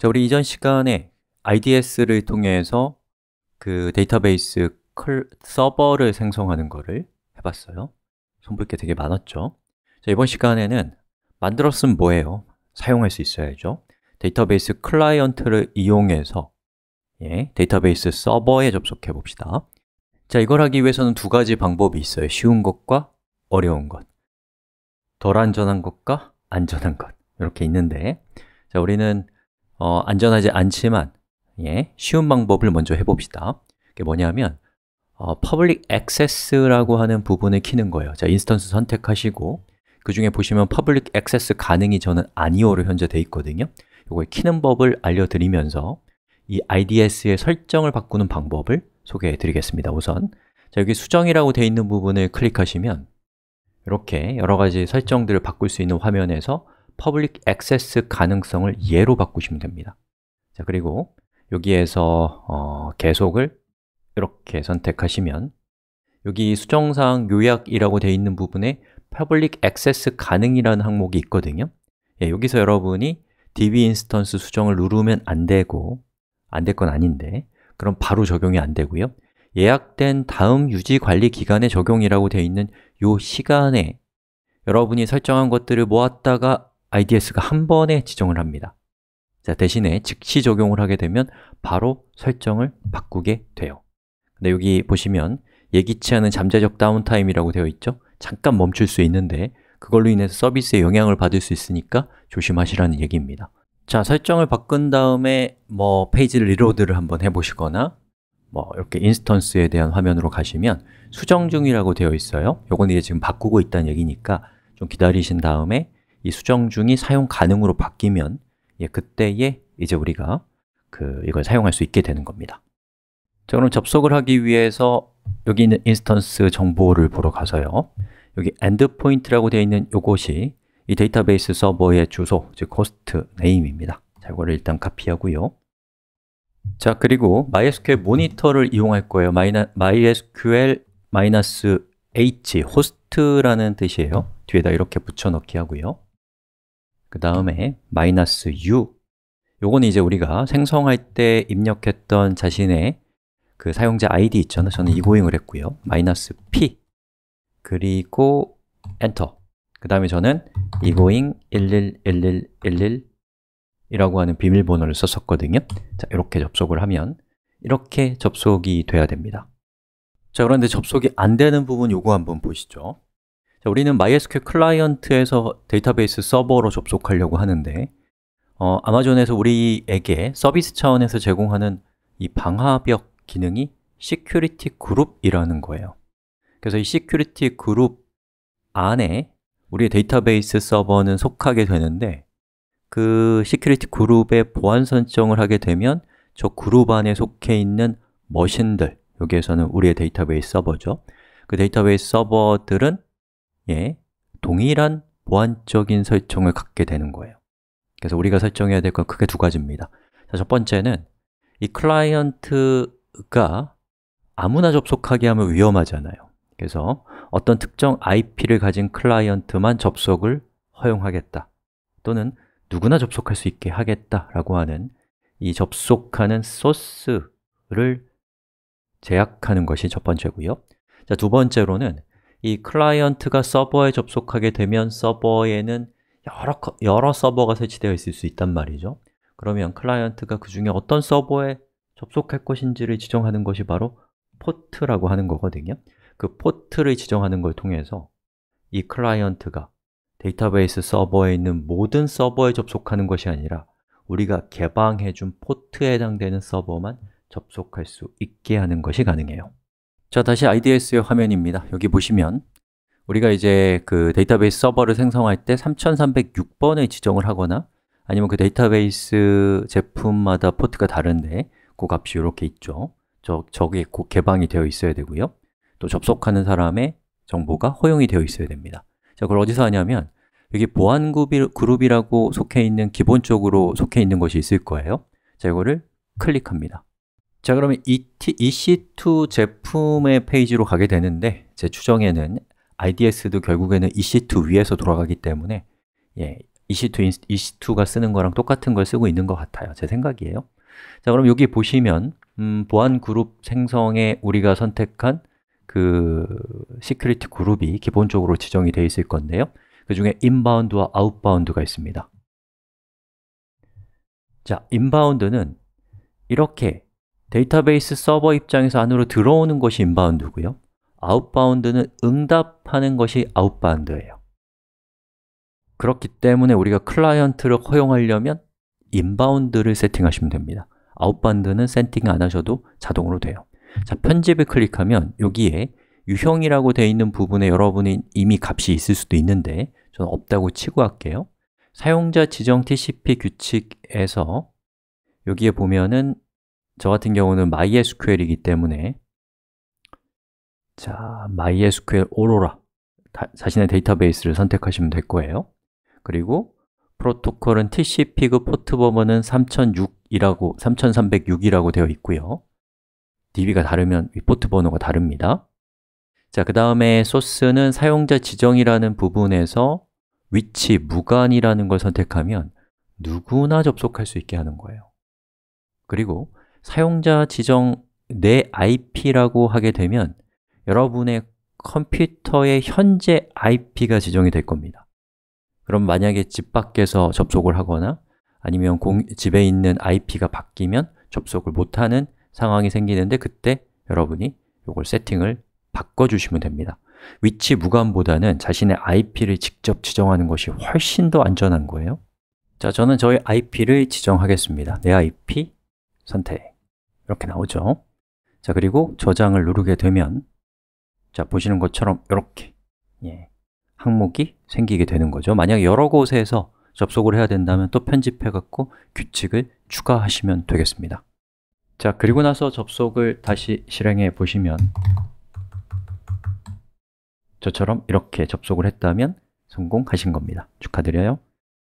자, 우리 이전 시간에 IDS를 통해서 그 데이터베이스 클, 서버를 생성하는 거를 해봤어요 손볼 게 되게 많았죠 자, 이번 시간에는 만들었으면 뭐예요? 사용할 수 있어야죠 데이터베이스 클라이언트를 이용해서 예, 데이터베이스 서버에 접속해 봅시다 자, 이걸 하기 위해서는 두 가지 방법이 있어요 쉬운 것과 어려운 것덜 안전한 것과 안전한 것 이렇게 있는데 자, 우리는 어, 안전하지 않지만 예, 쉬운 방법을 먼저 해봅시다 그게 뭐냐면 어, public access라고 하는 부분을 키는 거예요 자, 인스턴스 선택하시고 그 중에 보시면 public access 가능이 저는 아니오로 현재 돼 있거든요 이걸 키는 법을 알려드리면서 이 IDS의 설정을 바꾸는 방법을 소개해 드리겠습니다 우선 자, 여기 수정이라고 되어 있는 부분을 클릭하시면 이렇게 여러 가지 설정들을 바꿀 수 있는 화면에서 퍼블릭 액세스 가능성을 예로 바꾸시면 됩니다 자 그리고 여기에서 어, 계속을 이렇게 선택하시면 여기 수정사항 요약이라고 되어 있는 부분에 퍼블릭 액세스 가능이라는 항목이 있거든요 예, 여기서 여러분이 DB 인스턴스 수정을 누르면 안 되고 안 될 건 아닌데 그럼 바로 적용이 안 되고요 예약된 다음 유지관리 기간에 적용이라고 되어 있는 이 시간에 여러분이 설정한 것들을 모았다가 IDS가 한 번에 지정을 합니다 자, 대신에 즉시 적용을 하게 되면 바로 설정을 바꾸게 돼요 근데 여기 보시면 예기치 않은 잠재적 다운타임이라고 되어 있죠? 잠깐 멈출 수 있는데 그걸로 인해서 서비스에 영향을 받을 수 있으니까 조심하시라는 얘기입니다 자, 설정을 바꾼 다음에 뭐 페이지를 리로드를 한번 해보시거나 뭐 이렇게 인스턴스에 대한 화면으로 가시면 수정 중이라고 되어 있어요 요건 이제 지금 바꾸고 있다는 얘기니까 좀 기다리신 다음에 이 수정 중이 사용 가능으로 바뀌면 예, 그때에 이제 우리가 그 이걸 사용할 수 있게 되는 겁니다. 자, 그럼 접속을 하기 위해서 여기 있는 인스턴스 정보를 보러 가서요. 여기 endpoint라고 되어 있는 이것이 이 데이터베이스 서버의 주소, 즉 호스트 네임입니다 자, 이거를 일단 카피하고요. 자, 그리고 MySQL 모니터를 이용할 거예요. 마이나, MySQL h 호스트라는 뜻이에요. 뒤에다 이렇게 붙여넣기 하고요. 그 다음에 마이너스 u 요거는 이제 우리가 생성할 때 입력했던 자신의 그 사용자 아이디 있잖아요 저는 이고잉을 음. 했고요 마이너스 p 그리고 엔터 그 다음에 저는 이고잉 111111 이라고 하는 비밀번호를 썼었거든요 자, 이렇게 접속을 하면 이렇게 접속이 돼야 됩니다 자, 그런데 접속이 안 되는 부분 요거 한번 보시죠 자, 우리는 MySQL 클라이언트에서 데이터베이스 서버로 접속하려고 하는데 어, 아마존에서 우리에게 서비스 차원에서 제공하는 이 방화벽 기능이 시큐리티 그룹이라는 거예요 그래서 이 시큐리티 그룹 안에 우리의 데이터베이스 서버는 속하게 되는데 그 시큐리티 그룹에 보안 설정을 하게 되면 저 그룹 안에 속해 있는 머신들 여기에서는 우리의 데이터베이스 서버죠 그 데이터베이스 서버들은 예, 동일한 보안적인 설정을 갖게 되는 거예요 그래서 우리가 설정해야 될 건 크게 두 가지입니다 자, 첫 번째는 이 클라이언트가 아무나 접속하게 하면 위험하잖아요 그래서 어떤 특정 IP를 가진 클라이언트만 접속을 허용하겠다 또는 누구나 접속할 수 있게 하겠다라고 하는 이 접속하는 소스를 제약하는 것이 첫 번째고요 자, 두 번째로는 이 클라이언트가 서버에 접속하게 되면 서버에는 여러, 여러 서버가 설치되어 있을 수 있단 말이죠 그러면 클라이언트가 그 중에 어떤 서버에 접속할 것인지를 지정하는 것이 바로 포트라고 하는 거거든요 그 포트를 지정하는 걸 통해서 이 클라이언트가 데이터베이스 서버에 있는 모든 서버에 접속하는 것이 아니라 우리가 개방해준 포트에 해당되는 서버만 접속할 수 있게 하는 것이 가능해요 자, 다시 IDS의 화면입니다. 여기 보시면 우리가 이제 그 데이터베이스 서버를 생성할 때 3306번에 지정을 하거나 아니면 그 데이터베이스 제품마다 포트가 다른데 그 값이 이렇게 있죠. 저, 저게 곧 개방이 되어 있어야 되고요. 또 접속하는 사람의 정보가 허용이 되어 있어야 됩니다. 자, 그걸 어디서 하냐면 여기 보안 그룹이라고 속해 있는 기본적으로 속해 있는 것이 있을 거예요. 자, 이거를 클릭합니다. 자 그러면 ET, EC2 제품의 페이지로 가게 되는데 제 추정에는 IDS도 결국에는 EC2 위에서 돌아가기 때문에 예, EC2, EC2가 쓰는 거랑 똑같은 걸 쓰고 있는 것 같아요 제 생각이에요 자 그럼 여기 보시면 음, 보안 그룹 생성에 우리가 선택한 그 시큐리티 그룹이 기본적으로 지정이 되어 있을 건데요 그 중에 인바운드와 아웃바운드가 있습니다 자, 인바운드는 이렇게 데이터베이스 서버 입장에서 안으로 들어오는 것이 인바운드고요 아웃바운드는 응답하는 것이 아웃바운드예요 그렇기 때문에 우리가 클라이언트를 허용하려면 인바운드를 세팅하시면 됩니다 아웃바운드는 세팅 안 하셔도 자동으로 돼요 자, 편집을 클릭하면 여기에 유형이라고 되어 있는 부분에 여러분이 이미 값이 있을 수도 있는데 저는 없다고 치고 할게요 사용자 지정 TCP 규칙에서 여기에 보면은 저 같은 경우는 MySQL이기 때문에 자, MySQL 오로라 자신의 데이터베이스를 선택하시면 될 거예요 그리고 프로토콜은 TCP 그 포트 번호는 3006이라고 3306이라고 되어 있고요 DB가 다르면 포트 번호가 다릅니다 자, 그 다음에 소스는 사용자 지정이라는 부분에서 위치 무관이라는 걸 선택하면 누구나 접속할 수 있게 하는 거예요 그리고 사용자 지정 내 IP라고 하게 되면 여러분의 컴퓨터의 현재 IP가 지정이 될 겁니다 그럼 만약에 집 밖에서 접속을 하거나 아니면 공, 집에 있는 IP가 바뀌면 접속을 못하는 상황이 생기는데 그때 여러분이 이걸 세팅을 바꿔주시면 됩니다 위치 무관보다는 자신의 IP를 직접 지정하는 것이 훨씬 더 안전한 거예요 자, 저는 저의 IP를 지정하겠습니다 내 IP 선택 이렇게 나오죠 자 그리고 저장을 누르게 되면 자 보시는 것처럼 이렇게 예, 항목이 생기게 되는 거죠 만약 여러 곳에서 접속을 해야 된다면 또 편집해갖고 규칙을 추가하시면 되겠습니다 자 그리고 나서 접속을 다시 실행해 보시면 저처럼 이렇게 접속을 했다면 성공하신 겁니다 축하드려요